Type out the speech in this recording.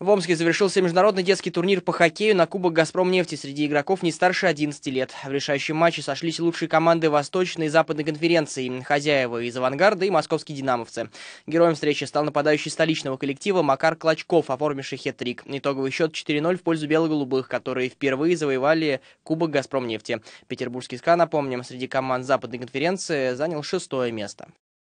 В Омске завершился международный детский турнир по хоккею на Кубок «Газпром» нефти среди игроков не старше 11 лет. В решающем матче сошлись лучшие команды Восточной и Западной конференции, хозяева из «Авангарда» и московские «Динамовцы». Героем встречи стал нападающий столичного коллектива Макар Клочков, оформивший хет-трик. Итоговый счет 4-0 в пользу бело-голубых, которые впервые завоевали Кубок «Газпром» нефти. Петербургский «СКА», напомним, среди команд Западной конференции занял шестое место.